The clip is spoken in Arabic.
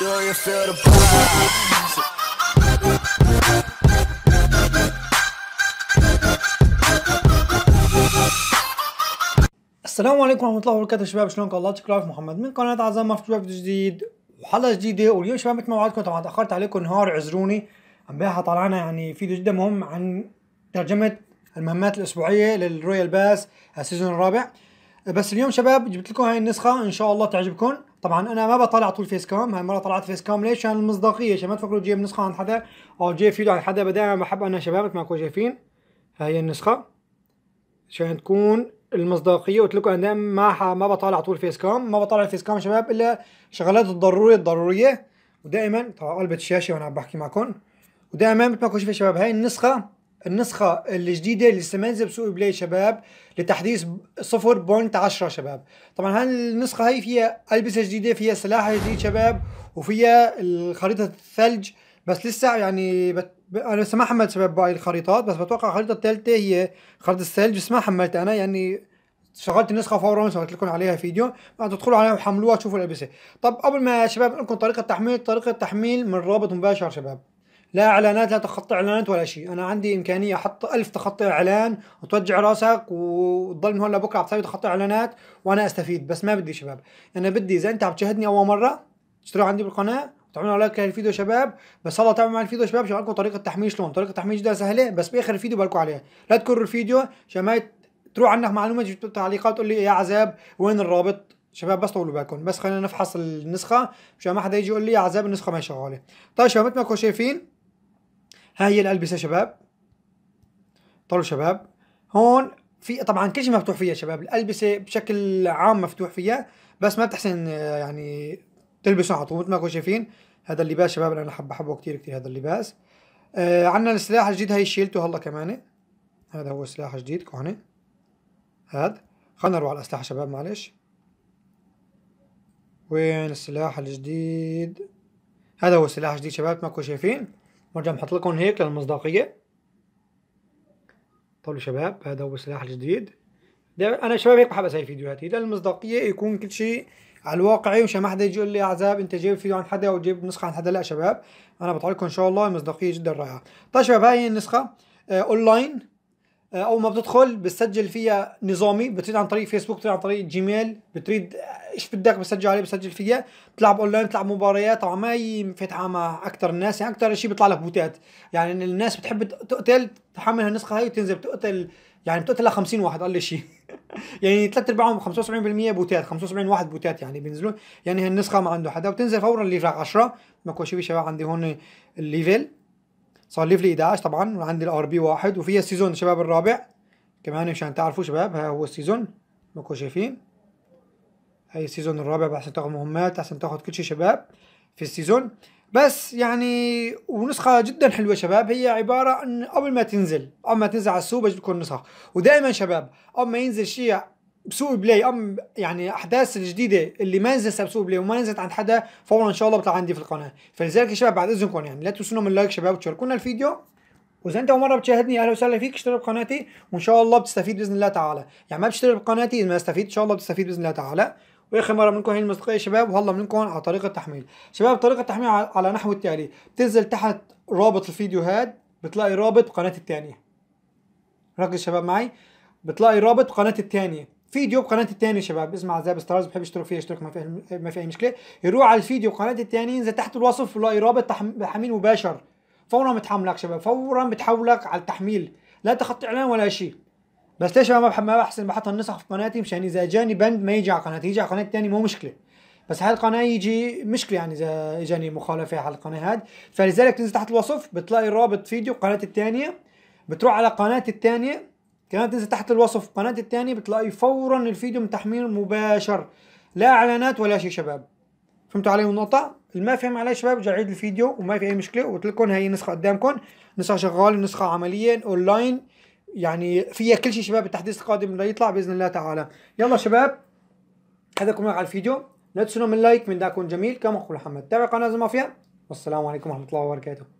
Do you feel the pulse? السلام عليكم ورحمة الله وبركاته شباب شلونكم الله يعطيكم محمد من قناة عزامة في فيديو جديد وحلقة جديدة واليوم شباب مثل ما وعدتكم طبعا تأخرت عليكم نهار اعذروني امبارح طلعنا يعني فيديو جدا مهم عن ترجمة المهمات الأسبوعية للرويال باس السيزون الرابع بس اليوم شباب جبت لكم هاي النسخة إن شاء الله تعجبكم طبعا انا ما بطلع طول فيس كام المره طلعت فيس كام ليش عشان المصداقيه عشان ما تفكروا جايب نسخه عن حدا او جايب فيديو عن حدا دائما بحب انا شباب مثل ما تكونوا شايفين هاي النسخه عشان تكون المصداقيه قلت لكم انا دائما ما ما بطالع طول فيس كام ما بطالع الفيس كام شباب الا شغلات الضروريه الضروريه ودائما طبعا قلبت الشاشه وانا عم بحكي معكم ودائما مثل ما كنتوا شايفين شباب هاي النسخه النسخة الجديدة اللي لسه منزل بسوق بلاي شباب لتحديث 0.10 شباب طبعا هالنسخة هي فيها ألبسة جديدة فيها سلاح جديد شباب وفيها خريطة الثلج بس لسه يعني بت... انا لسه ما حملت شباب باقي الخريطات بس بتوقع الخريطه الثالثه هي خريطه الثلج بس ما حملتها انا يعني شغلت النسخه فورا سويت لكم عليها فيديو ما تدخلوا عليها وحملوها تشوفوا الالبسه طب قبل ما شباب لكم طريقه تحميل طريقه تحميل من رابط مباشر شباب لا اعلانات لا تخطي اعلانات ولا شيء انا عندي امكانيه احط ألف تخطي اعلان وتوجع راسك وتضل من هون لبكره عم تسوي تخطي اعلانات وانا استفيد بس ما بدي شباب انا بدي اذا انت عم تشاهدني اول مره تشترك عندي بالقناه تعملوا لايك للفيديو شباب بس هلا تعملوا مع الفيديو شباب شو لكم طريقه تحميش شلون طريقه تحميش جدا سهله بس باخر الفيديو بقول عليها لا تكرر الفيديو عشان ما تروح عندك معلومه تجيب تعليقات تقول لي يا عذاب وين الرابط شباب بس طولوا بالكم بس خلينا نفحص النسخه مشان ما حدا يجي يقول لي يا عذاب النسخه ما شغاله طيب شباب مثل ما شايفين ها هي الالبسه شباب طلعوا شباب هون في طبعا كل شيء مفتوح فيها شباب الالبسه بشكل عام مفتوح فيها بس ما بتحسن آه، يعني تلبسه على طول ما كنتوا شايفين هذا اللباس شباب انا حبه حبه كثير كثير هذا اللباس آه عندنا السلاح الجديد هي شيلته هلا كمان هذا هو السلاح الجديد كوني هذا خلينا نروح على الاسلحه شباب معلش وين السلاح الجديد هذا هو السلاح الجديد شباب ما كنتوا شايفين وارجع نحط لكم هيك للمصداقيه طولوا شباب هذا هو السلاح الجديد ده انا شباب هيك بحب اسوي فيديوهاتي للمصداقية المصداقيه يكون كل شيء على الواقعي مش ما حدا يجي يقول لي عذاب انت جايب فيديو عن حدا او جايب نسخه عن حدا لا شباب انا بطلع لكم ان شاء الله مصداقيه جدا رائعه طيب شباب هاي النسخه اونلاين آه، آه، اول ما بتدخل بتسجل فيها نظامي بتريد عن طريق فيسبوك بتريد عن طريق جيميل بتريد آه، ايش بدك بسجل عليه بسجل فيها بتلعب اونلاين بتلعب مباريات طبعا ما هي فاتحه مع اكثر الناس يعني اكثر شيء بيطلع لك بوتات يعني الناس بتحب تقتل تحمل هالنسخه هي وتنزل بتقتل يعني بتقتل 50 واحد قال لي شيء يعني ثلاث ارباعهم 75% بوتات 75 واحد بوتات يعني بينزلوا يعني هالنسخه ما عنده حدا وبتنزل فورا ليفل 10 ماكو شيء شباب عندي هون الليفل صار ليف 11 طبعا وعندي الار بي واحد وفيها السيزون شباب الرابع كمان مشان تعرفوا شباب ها هو السيزون ماكو شايفين هاي السيزون الرابع احسن تاخذ مهمات احسن تاخذ كل شيء شباب في السيزون بس يعني ونسخة جدا حلوة شباب هي عبارة عن قبل ما تنزل قبل ما تنزل على السوق بجيب لكم نسخ ودائما شباب قبل ما ينزل شيء بسوق بلاي ام يعني احداث الجديده اللي ما نزلت بسوق بلاي وما نزلت عند حدا فورا ان شاء الله بتطلع عندي في القناه فلذلك يا شباب بعد اذنكم يعني لا تنسونا من لايك شباب وتشاركونا الفيديو واذا انت اول مره بتشاهدني اهلا وسهلا فيك اشترك بقناتي وان شاء الله بتستفيد باذن الله تعالى يعني ما بتشترك بقناتي اذا ما استفيد ان شاء الله بتستفيد باذن الله تعالى واخر مره منكم هي المصداقيه شباب وهلا منكم على طريقه التحميل شباب طريقه التحميل على نحو التالي بتنزل تحت رابط الفيديو هاد بتلاقي رابط قناتي الثانيه ركز شباب معي بتلاقي رابط قناتي الثانيه فيديو بقناتي الثانيه شباب اسمع زاب ستارز بحب اشترك فيها اشترك ما في ما في اي مشكله يروح على الفيديو بقناتي الثانيه ينزل تحت الوصف بلاقي رابط تحميل مباشر فورا بتحملك شباب فورا بتحولك على التحميل لا تخط اعلان ولا شيء بس ليش ما بحب ما بحسن بحط النسخ في قناتي مشان اذا جاني بند ما يجي على قناتي يجي على قناتي الثانيه مو مشكله بس هاي القناه يجي مشكله يعني اذا اجاني مخالفه على القناه هاد فلذلك تنزل تحت الوصف بتلاقي رابط فيديو قناتي الثانيه بتروح على قناتي الثانيه كمان تنزل تحت الوصف قناة الثانية بتلاقي فورا الفيديو تحميل مباشر لا اعلانات ولا شيء شباب فهمتوا علي النقطة؟ اللي ما فهم علي شباب رجع اعيد الفيديو وما في اي مشكلة قلت لكم هي نسخة قدامكم نسخة شغالة نسخة عملية اونلاين يعني فيها كل شيء شباب التحديث القادم اللي يطلع باذن الله تعالى يلا شباب هذا كمان على الفيديو لا تنسوا من لايك من داكم جميل كما قول محمد تابع قناة مافيا والسلام عليكم ورحمة الله وبركاته